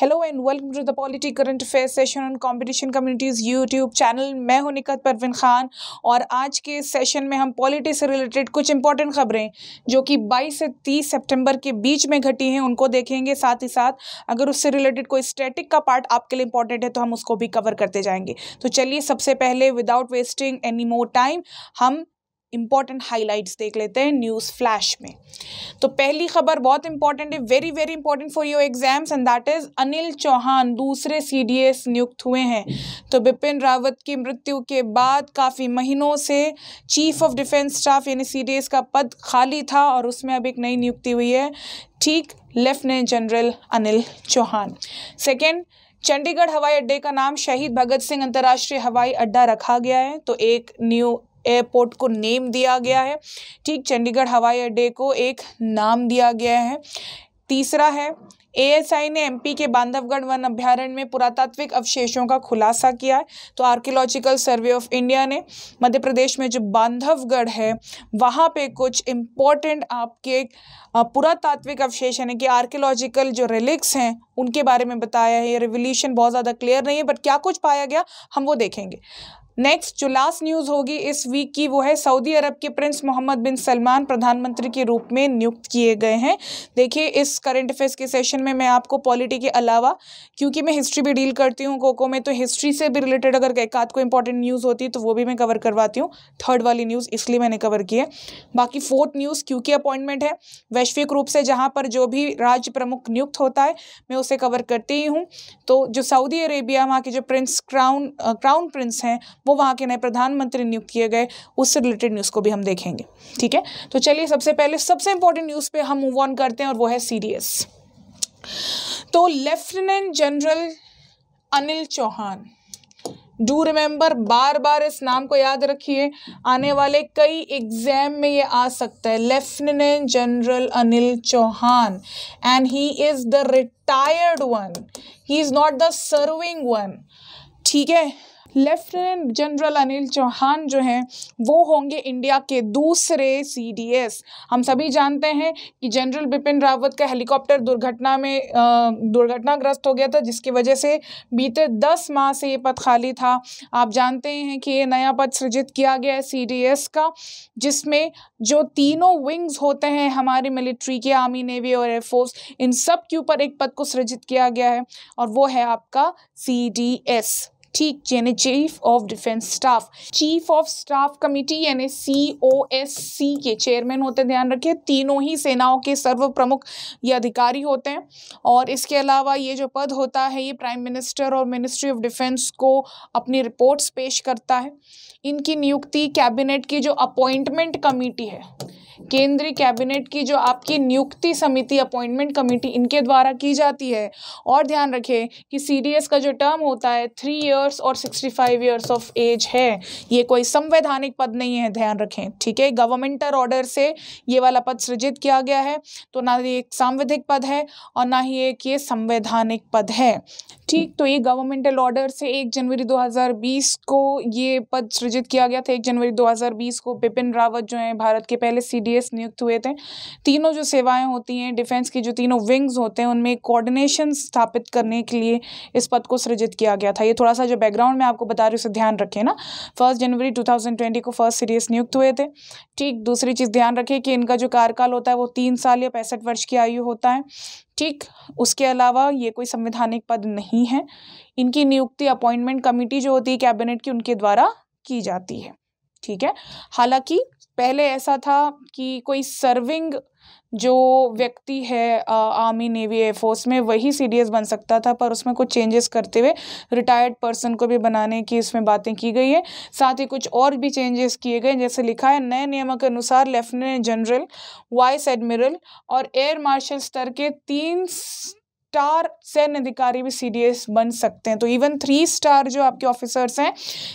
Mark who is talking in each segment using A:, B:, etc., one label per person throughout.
A: hello and welcome to the polity current affair session on competition communities YouTube channel मैं हूं निकत परवीन खान और आज के सेशन में हम पॉलिटी से रिलेटेड कुछ इंपॉर्टेंट खबरें जो कि 22 से 30 सितंबर के बीच में घटी हैं उनको देखेंगे साथ ही साथ अगर उससे रिलेटेड कोई स्टैटिक का पार्ट आपके लिए इंपॉर्टेंट है तो हम उसको भी कवर करते जाएंगे तो चलिए सबसे पहले without wasting any more time हम इंपॉर्टेंट हाइलाइट्स देख लेते हैं न्यूज़ फ्लैश में तो पहली खबर बहुत इंपॉर्टेंट है very very important for your exams and that is Anil Chauhan दूसरे सीडीएस नियुक्त हुए हैं तो बिपिन रावत की मृत्यु के बाद काफ़ी महीनों से चीफ ऑफ डिफेंस स्टाफ यानी सीडीएस का पद खाली था और उसमें अब एक नई नियुक्ति हुई है ठीक lieutenant general Anil Chauhan second Chandigarh हवाई अड्डे का नाम शहीद भगत सिंह अंतर्राष्ट्रीय हवाई अड्डा रखा गया है तो एक न्यू एयरपोर्ट को नेम दिया गया है ठीक चंडीगढ़ हवाई अड्डे को एक नाम दिया गया है तीसरा है एएसआई ने एमपी के बांधवगढ़ वन अभ्यारण्य में पुरातात्विक अवशेषों का खुलासा किया है तो आर्कियोलॉजिकल सर्वे ऑफ इंडिया ने मध्य प्रदेश में जो बांधवगढ़ है वहाँ पे कुछ इम्पोर्टेंट आपके पुरातात्विक अवशेष यानी कि आर्कियोलॉजिकल जो रिलिक्स हैं उनके बारे में बताया है ये रेवोल्यूशन बहुत ज़्यादा क्लियर नहीं है बट क्या कुछ पाया गया हम वो देखेंगे नेक्स्ट जो लास्ट न्यूज़ होगी इस वीक की वो है सऊदी अरब के प्रिंस मोहम्मद बिन सलमान प्रधानमंत्री के रूप में नियुक्त किए गए हैं देखिए इस करंट अफेयर्स के सेशन में मैं आपको पॉलिटी के अलावा क्योंकि मैं हिस्ट्री भी डील करती हूँ कोको में तो हिस्ट्री से भी रिलेटेड अगर एक आध को इंपॉर्टेंट न्यूज़ होती है तो वो भी मैं कवर करवाती हूँ थर्ड वाली न्यूज़ इसलिए मैंने कवर की है बाकी फोर्थ न्यूज़ क्योंकि अपॉइंटमेंट है वैश्विक रूप से जहाँ पर जो भी राज्य प्रमुख नियुक्त होता है मैं उसे कवर करती ही हूँ तो जो सऊदी अरेबिया वहाँ के जो प्रिंस क्राउन क्राउन प्रिंस हैं वो वहाँ के नए प्रधानमंत्री नियुक्त किए गए उससे रिलेटेड न्यूज़ को भी हम देखेंगे ठीक है तो चलिए सबसे पहले सबसे इंपॉर्टेंट न्यूज़ पे हम मूव ऑन करते हैं और वो है सी तो lieutenant general Anil Chauhan do remember बार बार इस नाम को याद रखिए आने वाले कई एग्जाम में ये आ सकता है lieutenant general Anil Chauhan and he is the retired one he is not the serving one ठीक है लेफ्टिनेंट जनरल अनिल चौहान जो हैं वो होंगे इंडिया के दूसरे सीडीएस हम सभी जानते हैं कि जनरल बिपिन रावत का हेलीकॉप्टर दुर्घटना में दुर्घटनाग्रस्त हो गया था जिसकी वजह से बीते दस माह से ये पद खाली था आप जानते हैं कि ये नया पद सृजित किया गया है सी का जिसमें जो तीनों विंग्स होते हैं हमारी मिलिट्री के आर्मी नेवी और एयरफोर्स इन सब के ऊपर एक पद को सृजित किया गया है और वो है आपका सी डी एस ठीक यानी chief of defence staff chief of staff committee यानी सी ओ एस सी के चेयरमैन होते हैं ध्यान रखिए तीनों ही सेनाओं के सर्व प्रमुख ये अधिकारी होते हैं और इसके अलावा ये जो पद होता है ये प्राइम मिनिस्टर और मिनिस्ट्री ऑफ डिफेंस को अपनी रिपोर्ट्स पेश करता है इनकी नियुक्ति कैबिनेट की जो अपॉइंटमेंट कमेटी है केंद्रीय कैबिनेट की जो आपकी नियुक्ति समिति अपॉइंटमेंट कमेटी इनके द्वारा की जाती है और ध्यान रखें कि सीडीएस का जो टर्म होता है थ्री इयर्स और sixty five years of age है ये कोई संवैधानिक पद नहीं है ध्यान रखें ठीक है गवर्नमेंटर ऑर्डर से ये वाला पद सृजित किया गया है तो ना ये एक सांविधिक पद है और ना ही एक ये संवैधानिक पद है ठीक तो ये गवर्नमेंटल ऑर्डर से एक जनवरी 2020 को ये पद सृजित किया गया था एक जनवरी 2020 को बिपिन रावत जो हैं भारत के पहले सीडीएस नियुक्त हुए थे तीनों जो सेवाएं होती हैं डिफेंस की जो तीनों विंग्स होते हैं उनमें कोऑर्डिनेशन स्थापित करने के लिए इस पद को सृजित किया गया था ये थोड़ा सा जो बैकग्राउंड में आपको बता रही हूँ उसे ध्यान रखें ना फर्स्ट जनवरी टू को फर्स्ट सी नियुक्त हुए थे ठीक दूसरी चीज़ ध्यान रखें कि इनका जो कार्यकाल होता है वो तीन साल या पैंसठ वर्ष की आयु होता है ठीक उसके अलावा ये कोई संवैधानिक पद नहीं है इनकी नियुक्ति अपॉइंटमेंट कमेटी जो होती है कैबिनेट की उनके द्वारा की जाती है ठीक है हालांकि पहले ऐसा था कि कोई सर्विंग जो व्यक्ति है आर्मी नेवी एयरफोर्स में वही सी बन सकता था पर उसमें कुछ चेंजेस करते हुए रिटायर्ड पर्सन को भी बनाने की इसमें बातें की गई है साथ ही कुछ और भी चेंजेस किए गए जैसे लिखा है नए नियमों के अनुसार लेफ्टिनेंट जनरल वाइस एडमिरल और एयर मार्शल स्तर के तीन स्टार सैन्य अधिकारी भी सीडीएस बन सकते हैं तो इवन थ्री स्टार जो आपके ऑफिसर्स हैं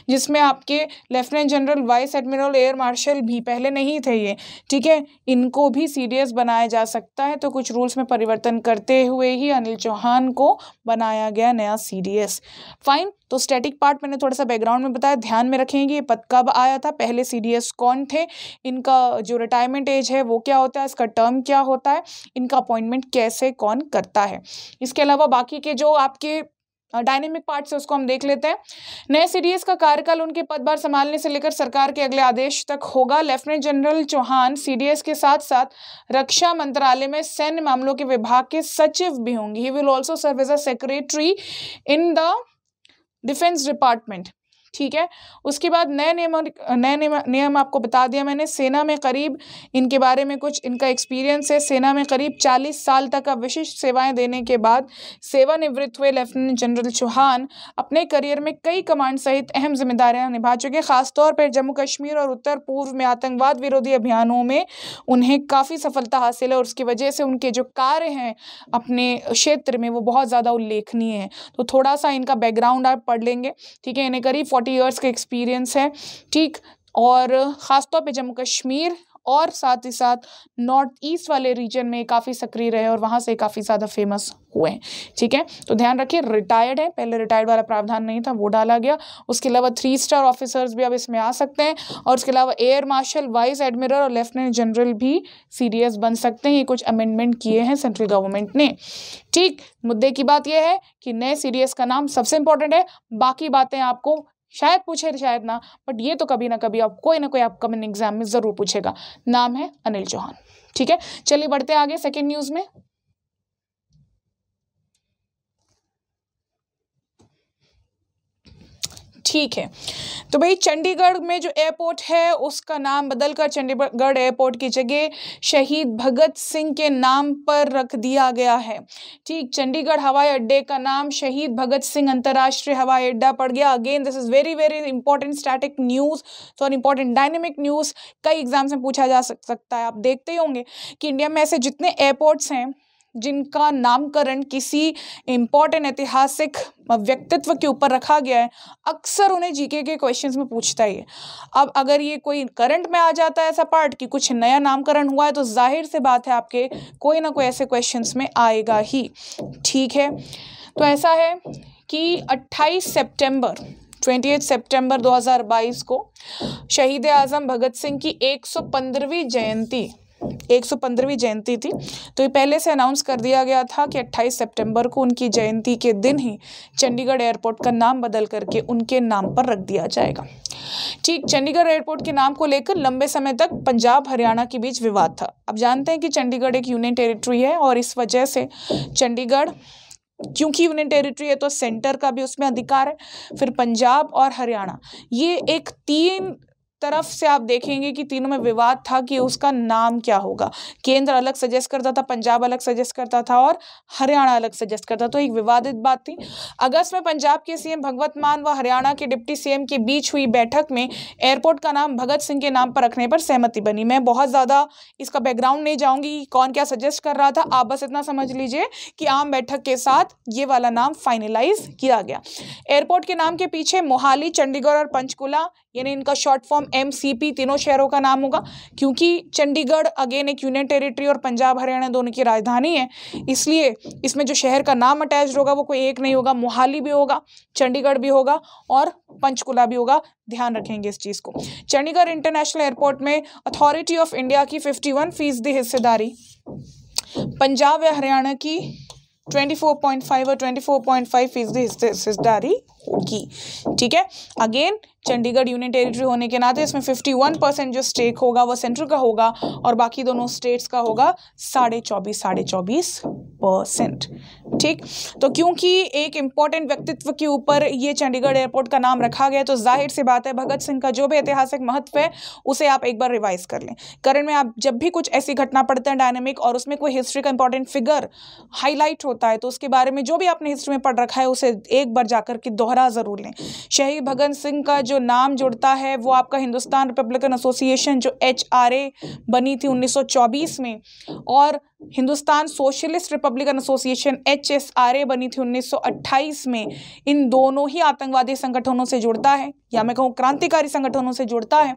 A: जिसमें आपके lieutenant general vice admiral air marshal भी पहले नहीं थे ये ठीक है इनको भी सीडीएस बनाया जा सकता है तो कुछ रूल्स में परिवर्तन करते हुए ही अनिल चौहान को बनाया गया नया सीडीएस फाइन तो स्टैटिक पार्ट मैंने थोड़ा सा बैकग्राउंड में बताया ध्यान में रखेंगे ये पद कब आया था पहले सी कौन थे इनका जो रिटायरमेंट एज है वो क्या होता है इसका टर्म क्या होता है इनका अपॉइंटमेंट कैसे कौन करता है इसके अलावा बाकी के जो आपके डायनेमिक पार्ट से उसको हम देख लेते हैं नए सीडीएस का कार्यकाल उनके पदभार संभालने से लेकर सरकार के अगले आदेश तक होगा लेफ्टिनेंट जनरल चौहान सीडीएस के साथ साथ रक्षा मंत्रालय में सैन्य मामलों के विभाग के सचिव भी होंगे he will also serve as a secretary in the Defense Department ठीक है उसके बाद नए नियम नए नियम आपको बता दिया मैंने सेना में करीब इनके बारे में कुछ इनका एक्सपीरियंस है सेना में करीब चालीस साल तक का विशिष्ट सेवाएं देने के बाद सेवानिवृत्त हुए लेफ्टिनेंट जनरल चौहान अपने करियर में कई कमांड सहित अहम जिम्मेदारियां निभा चुके खासतौर पर जम्मू कश्मीर और उत्तर पूर्व में आतंकवाद विरोधी अभियानों में उन्हें काफ़ी सफलता हासिल है और उसकी वजह से उनके जो कार्य हैं अपने क्षेत्र में वो बहुत ज़्यादा उल्लेखनीय है तो थोड़ा सा इनका बैकग्राउंड आप पढ़ लेंगे ठीक है इन्हें करीब फोर्टी ईयर्स का एक्सपीरियंस है ठीक और ख़ासतौर पे जम्मू कश्मीर और साथ ही साथ नॉर्थ ईस्ट वाले रीजन में काफ़ी सक्रिय रहे और वहाँ से काफ़ी ज़्यादा फेमस हुए हैं ठीक है तो ध्यान रखिए रिटायर्ड है पहले रिटायर्ड वाला प्रावधान नहीं था वो डाला गया उसके अलावा थ्री स्टार ऑफिसर्स भी अब इसमें आ सकते हैं और उसके अलावा एयर मार्शल वाइस एडमिरल और लेफ्टिनेंट जनरल भी सी बन सकते हैं ये कुछ अमेंडमेंट किए हैं सेंट्रल गवर्नमेंट ने ठीक मुद्दे की बात यह है कि नए सी का नाम सबसे इंपॉर्टेंट है बाकी बातें आपको शायद पूछे तो शायद ना बट ये तो कभी ना कभी आप कोई ना कोई अपकमिंग एग्जाम में ज़रूर पूछेगा नाम है अनिल चौहान ठीक है चलिए बढ़ते आगे सेकेंड न्यूज़ में ठीक है तो भाई चंडीगढ़ में जो एयरपोर्ट है उसका नाम बदलकर चंडीगढ़ एयरपोर्ट की जगह शहीद भगत सिंह के नाम पर रख दिया गया है ठीक चंडीगढ़ हवाई अड्डे का नाम शहीद भगत सिंह अंतर्राष्ट्रीय हवाई अड्डा पड़ गया again this is very very important static news और इंपॉर्टेंट डायनेमिक न्यूज़ कई एग्जाम्स में पूछा जा सकता है आप देखते ही होंगे कि इंडिया में ऐसे जितने एयरपोर्ट्स हैं जिनका नामकरण किसी इम्पॉर्टेंट ऐतिहासिक व्यक्तित्व के ऊपर रखा गया है अक्सर उन्हें जीके के क्वेश्चंस में पूछता ही है अब अगर ये कोई करंट में आ जाता है ऐसा पार्ट कि कुछ नया नामकरण हुआ है तो जाहिर से बात है आपके कोई ना कोई ऐसे क्वेश्चंस में आएगा ही ठीक है तो ऐसा है कि 28 सितंबर ट्वेंटी एट 2022 को शहीद आज़म भगत सिंह की 115वीं जयंती एक जयंती थी तो ये पहले से अनाउंस कर दिया गया था कि 28 सितंबर को उनकी जयंती के दिन ही चंडीगढ़ एयरपोर्ट का नाम बदल करके उनके नाम पर रख दिया जाएगा ठीक चंडीगढ़ एयरपोर्ट के नाम को लेकर लंबे समय तक पंजाब हरियाणा के बीच विवाद था अब जानते हैं कि चंडीगढ़ एक यूनियन टेरिटरी है और इस वजह से चंडीगढ़ क्योंकि यूनियन टेरिटरी है तो सेंटर का भी उसमें अधिकार है फिर पंजाब और हरियाणा ये एक तीन तरफ से आप देखेंगे कि तीनों में विवाद था कि उसका नाम क्या होगा केंद्र अलग सजेस्ट करता था पंजाब अलग सजेस्ट करता था और हरियाणा अलग सजेस्ट करता तो एक विवादित बात थी अगस्त में पंजाब के सीएम भगवत मान व हरियाणा के डिप्टी सीएम के बीच हुई बैठक में एयरपोर्ट का नाम भगत सिंह के नाम पर रखने पर सहमति बनी मैं बहुत ज़्यादा इसका बैकग्राउंड नहीं जाऊँगी कौन क्या सजेस्ट कर रहा था आप बस इतना समझ लीजिए कि आम बैठक के साथ ये वाला नाम फाइनलाइज किया गया एयरपोर्ट के नाम के पीछे मोहाली चंडीगढ़ और पंचकूला यानी इनका शॉर्ट फॉर्म एम तीनों शहरों का नाम होगा क्योंकि चंडीगढ़ अगेन एक यूनियन टेरिटरी और पंजाब हरियाणा दोनों की राजधानी है इसलिए इसमें जो शहर का नाम अटैच होगा वो कोई एक नहीं होगा मोहाली भी होगा चंडीगढ़ भी होगा और पंचकुला भी होगा ध्यान रखेंगे इस चीज़ को चंडीगढ़ इंटरनेशनल एयरपोर्ट में अथॉरिटी ऑफ इंडिया की फिफ्टी वन हिस्सेदारी पंजाब या हरियाणा की 24.5 और 24.5 फोर पॉइंट फाइव फीसदी हिस्सेदारी की ठीक है अगेन चंडीगढ़ यूनियन टेरिटरी होने के नाते इसमें 51 परसेंट जो स्टेक होगा वो सेंट्रल का होगा और बाकी दोनों स्टेट्स का होगा साढ़े चौबीस साढ़े चौबीस परसेंट ठीक तो क्योंकि एक इम्पॉर्टेंट व्यक्तित्व के ऊपर ये चंडीगढ़ एयरपोर्ट का नाम रखा गया तो जाहिर सी बात है भगत सिंह का जो भी ऐतिहासिक महत्व है उसे आप एक बार रिवाइज कर लें करण में आप जब भी कुछ ऐसी घटना पढ़ते हैं डायनेमिक और उसमें कोई हिस्ट्री का इंपॉर्टेंट फिगर हाईलाइट होता है तो उसके बारे में जो भी आपने हिस्ट्री में पढ़ रखा है उसे एक बार जाकर के दोहरा सहारा ज़रूर लें शहीद भगत सिंह का जो नाम जुड़ता है वो आपका हिंदुस्तान रिपब्लिकन एसोसिएशन जो एच बनी थी 1924 में और Hindustan socialist republican association H बनी थी 1928 में इन दोनों ही आतंकवादी संगठनों से जुड़ता है या मैं कहूँ क्रांतिकारी संगठनों से जुड़ता है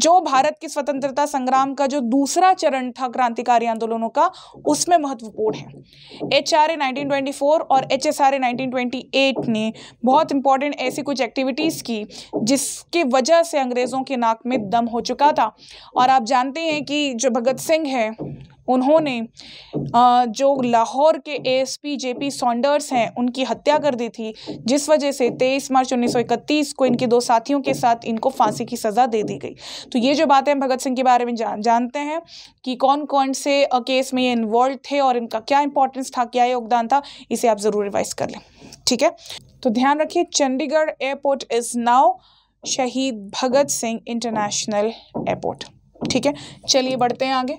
A: जो भारत की स्वतंत्रता संग्राम का जो दूसरा चरण था क्रांतिकारी आंदोलनों का उसमें महत्वपूर्ण है एच आर ए और एच एस आर ए ने बहुत इंपॉर्टेंट ऐसी कुछ एक्टिविटीज़ की जिसकी वजह से अंग्रेज़ों के नाक में दम हो चुका था और आप जानते हैं कि जो भगत सिंह है उन्होंने जो लाहौर के एएसपी जेपी सॉन्डर्स हैं उनकी हत्या कर दी थी जिस वजह से 23 मार्च 1931 को इनके दो साथियों के साथ इनको फांसी की सज़ा दे दी गई तो ये जो बातें हम भगत सिंह के बारे में जान जानते हैं कि कौन कौन से केस में ये इन्वॉल्व थे और इनका क्या इंपॉर्टेंस था क्या योगदान था इसे आप ज़रूर रिवाइज कर लें ठीक है तो ध्यान रखिए चंडीगढ़ एयरपोर्ट इज़ नाउ शहीद भगत सिंह इंटरनेशनल एयरपोर्ट ठीक है चलिए बढ़ते हैं आगे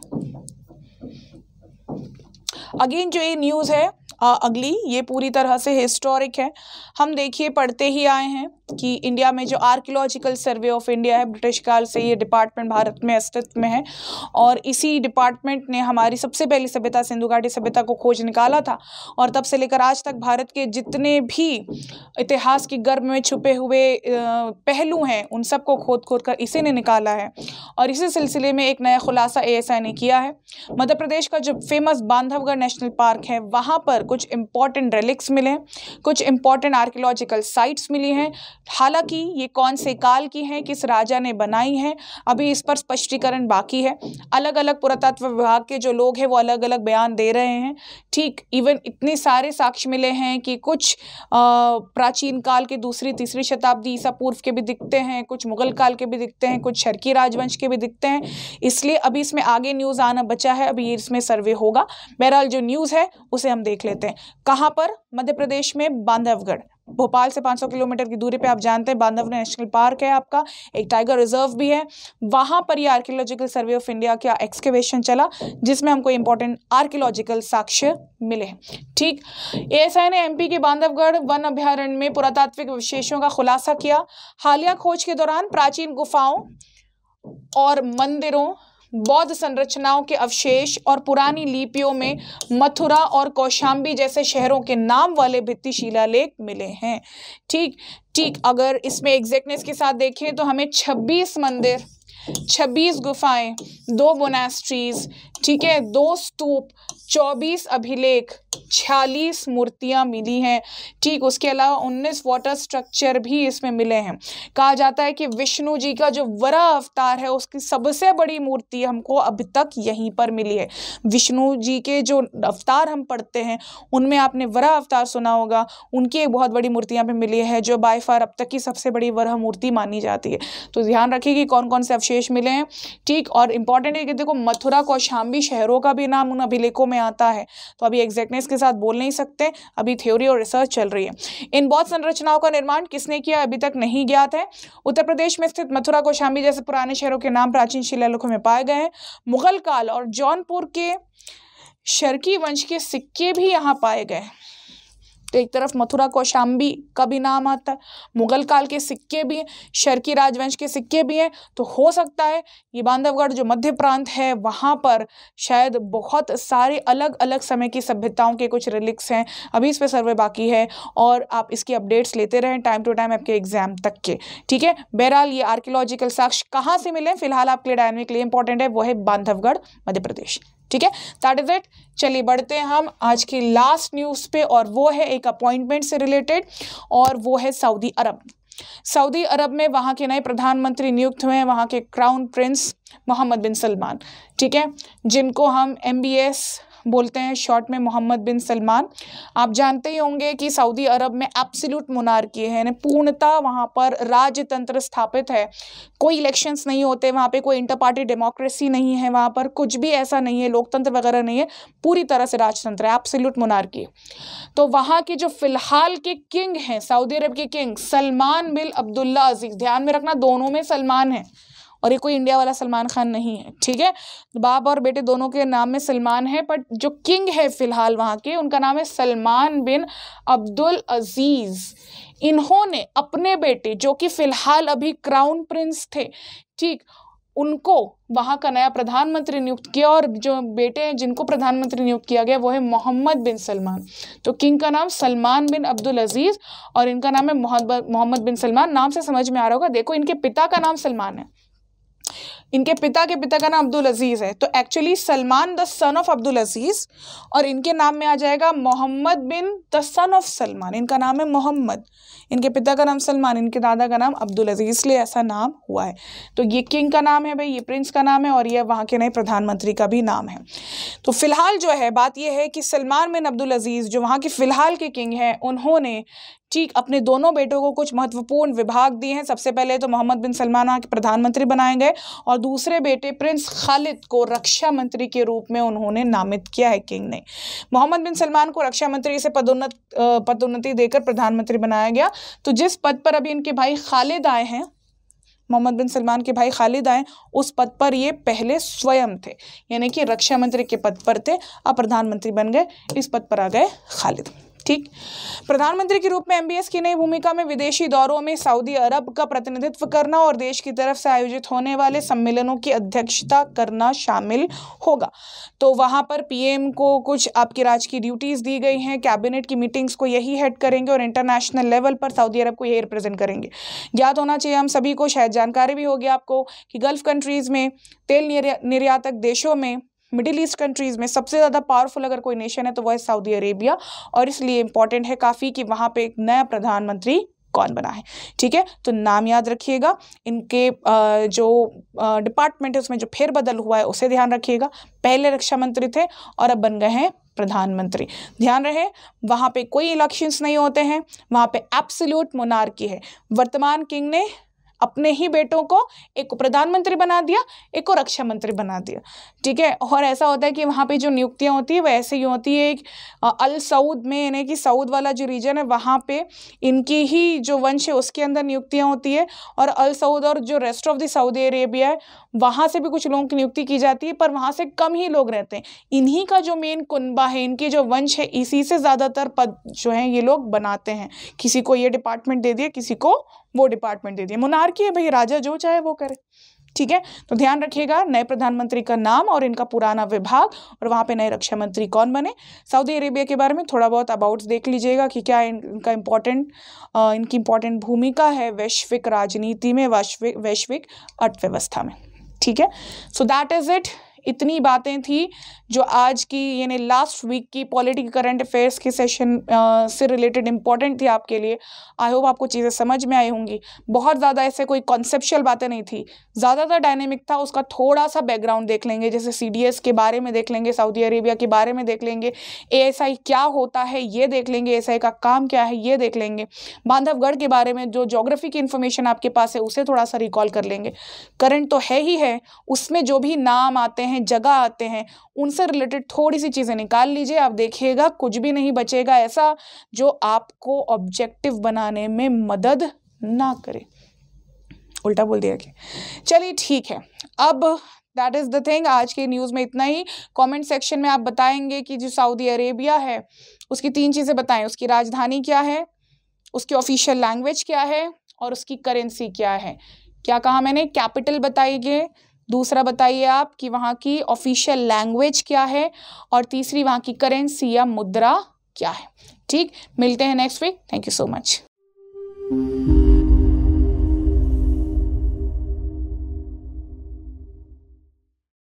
A: अगेन जो ये न्यूज़ है अगली ये पूरी तरह से हिस्टोरिक है हम देखिए पढ़ते ही आए हैं कि इंडिया में जो आर्कियोलॉजिकल सर्वे ऑफ इंडिया है ब्रिटिश काल से ये डिपार्टमेंट भारत में अस्तित्व में है और इसी डिपार्टमेंट ने हमारी सबसे पहली सभ्यता सिंधु घाटी सभ्यता को खोज निकाला था और तब से लेकर आज तक भारत के जितने भी इतिहास की गर्भ में छुपे हुए पहलू हैं उन सबको खोद खोद कर इसी ने निकाला है और इसी सिलसिले में एक नया खुलासा ए ने किया है मध्य प्रदेश का जो फेमस बांधवगढ़ नेशनल पार्क है वहाँ पर कुछ इम्पॉर्टेंट रेलिक्स मिले हैं कुछ इम्पॉर्टेंट आर्कियोलॉजिकल साइट्स मिली हैं हालांकि ये कौन से काल की हैं किस राजा ने बनाई हैं अभी इस पर स्पष्टीकरण बाकी है अलग अलग पुरातत्व विभाग के जो लोग हैं वो अलग अलग बयान दे रहे हैं ठीक इवन इतने सारे साक्ष्य मिले हैं कि कुछ प्राचीन काल के दूसरी तीसरी शताब्दी ईसा पूर्व के भी दिखते हैं कुछ मुगल काल के भी दिखते हैं कुछ शर्की राजवंश के भी दिखते हैं इसलिए अभी इसमें आगे न्यूज़ आना बचा है अभी इसमें सर्वे होगा बहरहाल जो न्यूज़ है उसे हम देख लेते हैं कहाँ पर मध्य प्रदेश में बांधवगढ़ भोपाल से 500 किलोमीटर की दूरी पे आप जानते हैं बांधव नेशनल पार्क है आपका एक टाइगर रिजर्व भी है वहाँ पर ये आर्कियोलॉजिकल सर्वे ऑफ इंडिया का एक्सकेवेशन चला जिसमें हमको इंपॉर्टेंट आर्कियोलॉजिकल साक्ष्य मिले ठीक ऐसा ने एमपी के बांधवगढ़ वन अभ्यारण्य में पुरातात्विक विशेषों का खुलासा किया हालिया खोज के दौरान प्राचीन गुफाओं और मंदिरों बौद्ध संरचनाओं के अवशेष और पुरानी लिपियों में मथुरा और कौशाम्बी जैसे शहरों के नाम वाले भित्ति शिलालेख मिले हैं ठीक ठीक अगर इसमें एग्जैक्टनेस के साथ देखें तो हमें 26 मंदिर 26 गुफाएं दो मोनास्ट्रीज ठीक है दो स्तूप चौबीस अभिलेख छियालीस मूर्तियाँ मिली हैं ठीक उसके अलावा उन्नीस वाटर स्ट्रक्चर भी इसमें मिले हैं कहा जाता है कि विष्णु जी का जो वरा अवतार है उसकी सबसे बड़ी मूर्ति हमको अभी तक यहीं पर मिली है विष्णु जी के जो अवतार हम पढ़ते हैं उनमें आपने वरा अवतार सुना होगा उनकी एक बहुत बड़ी मूर्ति यहाँ पर मिली है जो बाई फार अब तक की सबसे बड़ी वरह मूर्ति मानी जाती है तो ध्यान रखिए कि कौन कौन से अवशेष मिले हैं ठीक और इंपॉर्टेंट है कि देखो मथुरा कौशाम लंबी शहरों का भी नाम उन अभिलेखों में आता है तो अभी एग्जैक्टनेस के साथ बोल नहीं सकते अभी थ्योरी और रिसर्च चल रही है इन बौद्ध संरचनाओं का निर्माण किसने किया अभी तक नहीं ज्ञात है उत्तर प्रदेश में स्थित मथुरा कोशाम्बी जैसे पुराने शहरों के नाम प्राचीन शिलालेखों में पाए गए हैं मुगल काल और जौनपुर के शर्की वंश के सिक्के भी यहाँ पाए गए तो एक तरफ मथुरा कौशाम्बी का भी नाम आता है मुगल काल के सिक्के भी हैं शर्की राजवंश के सिक्के भी हैं तो हो सकता है ये बांधवगढ़ जो मध्य प्रांत है वहाँ पर शायद बहुत सारे अलग अलग समय की सभ्यताओं के कुछ रिलिक्स हैं अभी इस पर सर्वे बाकी है और आप इसकी अपडेट्स लेते रहें टाइम टू टाइम आपके एग्जाम तक के ठीक है बहरहाल ये आर्कियोलॉजिकल साक्ष्य कहाँ से मिले फिलहाल आपके लिए डायनमिक लिए इंपॉर्टेंट है वो है बांधवगढ़ मध्य प्रदेश ठीक है दैट इज इट चलिए बढ़ते हैं हम आज की लास्ट न्यूज़ पे और वो है एक अपॉइंटमेंट से रिलेटेड और वो है सऊदी अरब सऊदी अरब में वहाँ के नए प्रधानमंत्री नियुक्त हुए हैं वहाँ के crown prince Mohammed bin Salman ठीक है जिनको हम एम बी एस बोलते हैं शॉर्ट में मोहम्मद बिन सलमान आप जानते ही होंगे कि सऊदी अरब में एब्सोल्यूट मोनार्की है यानी पूर्णता वहाँ पर राजतंत्र स्थापित है कोई इलेक्शंस नहीं होते वहाँ पे कोई इंटर पार्टी डेमोक्रेसी नहीं है वहाँ पर कुछ भी ऐसा नहीं है लोकतंत्र वगैरह नहीं है पूरी तरह से राजतंत्र है एब्सोल्यूट मोनार्की तो वहाँ के जो फिलहाल के किंग हैं सऊदी अरब के king Salman bin Abdullah Aziz ध्यान में रखना दोनों में सलमान है और ये कोई इंडिया वाला सलमान खान नहीं है ठीक है बाप और बेटे दोनों के नाम में सलमान है बट जो किंग है फिलहाल वहाँ के उनका नाम है सलमान बिन अब्दुल अजीज़ इन्होंने अपने बेटे जो कि फ़िलहाल अभी क्राउन प्रिंस थे ठीक उनको वहाँ का नया प्रधानमंत्री नियुक्त किया और जो बेटे हैं जिनको प्रधानमंत्री नियुक्त किया गया वो है मोहम्मद बिन सलमान तो किंग का नाम सलमान बिन अब्दुल अजीज़ और इनका नाम है मोहम्मद बिन सलमान नाम से समझ में आ रहा होगा देखो इनके पिता का नाम सलमान है इनके पिता के पिता का नाम अब्दुल अजीज़ है तो actually Salman the son of Abdul Aziz और इनके नाम में आ जाएगा Mohammed bin the son of Salman इनका नाम है मोहम्मद इनके पिता का नाम सलमान इनके दादा का नाम अब्दुल अजीज़ इसलिए ऐसा नाम हुआ है तो ये किंग का नाम है भाई ये प्रिंस का नाम है और ये वहाँ के नए प्रधानमंत्री का भी नाम है तो फ़िलहाल जो है बात यह है कि सलमान बिन अब्दुल अज़ीज़ जो वहाँ के फ़िलहाल के किंग हैं उन्होंने ठीक अपने दोनों बेटों को कुछ महत्वपूर्ण विभाग दिए हैं सबसे पहले तो मोहम्मद बिन सलमान वहाँ के प्रधानमंत्री बनाए गए और दूसरे बेटे प्रिंस खालिद को रक्षा मंत्री के रूप में उन्होंने नामित किया है किंग ने मोहम्मद बिन सलमान को रक्षा मंत्री से पदोन्नत पदोन्नति देकर प्रधानमंत्री बनाया गया तो जिस पद पर अभी इनके भाई खालिद आए हैं मोहम्मद बिन सलमान के भाई खालिद आए उस पद पर ये पहले स्वयं थे यानी कि रक्षा मंत्री के पद पर थे अब प्रधानमंत्री बन गए इस पद पर आ गए खालिद ठीक प्रधानमंत्री के रूप में एमबीएस की नई भूमिका में विदेशी दौरों में सऊदी अरब का प्रतिनिधित्व करना और देश की तरफ से आयोजित होने वाले सम्मेलनों की अध्यक्षता करना शामिल होगा तो वहाँ पर पीएम को कुछ आपके राज की ड्यूटीज़ दी गई हैं कैबिनेट की मीटिंग्स को यही हेड करेंगे और इंटरनेशनल लेवल पर सऊदी अरब को यही रिप्रेजेंट करेंगे ज्ञात होना चाहिए हम सभी को शायद जानकारी भी होगी आपको कि गल्फ़ कंट्रीज़ में तेल निर्यातक देशों में मिडिल ईस्ट कंट्रीज़ में सबसे ज़्यादा पावरफुल अगर कोई नेशन है तो वह है सऊदी अरेबिया और इसलिए इम्पॉर्टेंट है काफ़ी कि वहाँ पे एक नया प्रधानमंत्री कौन बना है ठीक है तो नाम याद रखिएगा इनके जो डिपार्टमेंट है उसमें जो फेरबदल हुआ है उसे ध्यान रखिएगा पहले रक्षा मंत्री थे और अब बन गए हैं प्रधानमंत्री ध्यान रहे वहाँ पे कोई इलेक्शंस नहीं होते हैं वहाँ पे एब्सोल्यूट मोनार्की है वर्तमान किंग ने अपने ही बेटों को एक को प्रधानमंत्री बना दिया एक को रक्षा मंत्री बना दिया ठीक है और ऐसा होता है कि वहाँ पे जो नियुक्तियाँ होती है वह ऐसे ही होती है एक अल सऊद में यानी कि सऊद वाला जो रीजन है वहाँ पे इनकी ही जो वंश है उसके अंदर नियुक्तियाँ होती है और अल सऊद और जो rest of the Saudi Arabia है वहाँ से भी कुछ लोगों की नियुक्ति की जाती है पर वहाँ से कम ही लोग रहते हैं इन्हीं का जो मेन कुनबा है इनके जो वंश है इसी से ज़्यादातर पद जो हैं ये लोग बनाते हैं किसी को ये डिपार्टमेंट दे दिया किसी को वो डिपार्टमेंट दे दिया मोनार्की है भाई राजा जो चाहे वो करे ठीक है तो ध्यान रखिएगा नए प्रधानमंत्री का नाम और इनका पुराना विभाग और वहाँ पे नए रक्षा मंत्री कौन बने सऊदी अरेबिया के बारे में थोड़ा बहुत अबाउट देख लीजिएगा कि क्या इनका इम्पोर्टेंट इनकी इम्पोर्टेंट भूमिका है वैश्विक राजनीति में वैश्विक वैश्विक अर्थव्यवस्था में ठीक है सो दैट इज़ इट इतनी बातें थी जो आज की यानी लास्ट वीक की पॉलिटिकल करंट अफेयर्स के सेशन आ, से रिलेटेड इंपॉर्टेंट थी आपके लिए आई होप आपको चीज़ें समझ में आई होंगी बहुत ज़्यादा ऐसे कोई कॉन्सेप्शल बातें नहीं थी ज़्यादातर डायनेमिक था उसका थोड़ा सा बैकग्राउंड देख लेंगे जैसे सी के बारे में देख लेंगे सऊदी अरेबिया के बारे में देख लेंगे ए क्या होता है ये देख लेंगे एस का काम क्या है ये देख लेंगे बांधवगढ़ के बारे में जो जोग्राफी की इन्फॉर्मेशन आपके पास है उसे थोड़ा सा रिकॉल कर लेंगे करंट तो है ही है उसमें जो भी नाम आते हैं हैं जगह आते हैं उनसे रिलेटेड थोड़ी सी चीज़ें निकाल लीजिए आप देखिएगा कुछ भी नहीं बचेगा ऐसा जो आपको ऑब्जेक्टिव बनाने में मदद ना करे उल्टा बोल दिया कि चलिए ठीक है अब दैट इज़ द थिंग आज के न्यूज़ में इतना ही कमेंट सेक्शन में आप बताएंगे कि जो सऊदी अरेबिया है उसकी तीन चीज़ें बताएं उसकी राजधानी क्या है उसकी ऑफिशियल लैंग्वेज क्या है और उसकी करेंसी क्या है क्या कहा मैंने कैपिटल बताइए दूसरा बताइए आप कि वहाँ की ऑफिशियल लैंग्वेज क्या है और तीसरी वहाँ की करेंसी या मुद्रा क्या है ठीक मिलते हैं next week thank you so much